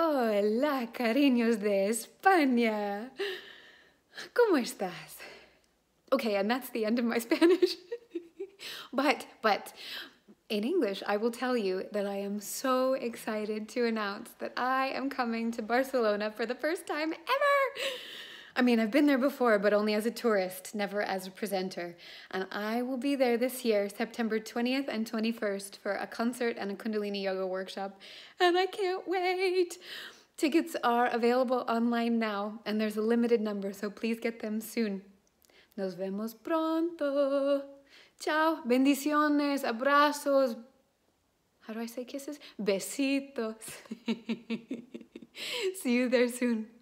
Hola, cariños de España. ¿Cómo estás? Okay, and that's the end of my Spanish. but, but in English, I will tell you that I am so excited to announce that I am coming to Barcelona for the first time ever. I mean, I've been there before, but only as a tourist, never as a presenter. And I will be there this year, September 20th and 21st, for a concert and a Kundalini yoga workshop. And I can't wait! Tickets are available online now, and there's a limited number, so please get them soon. Nos vemos pronto! Ciao! Bendiciones, abrazos. How do I say kisses? Besitos. See you there soon.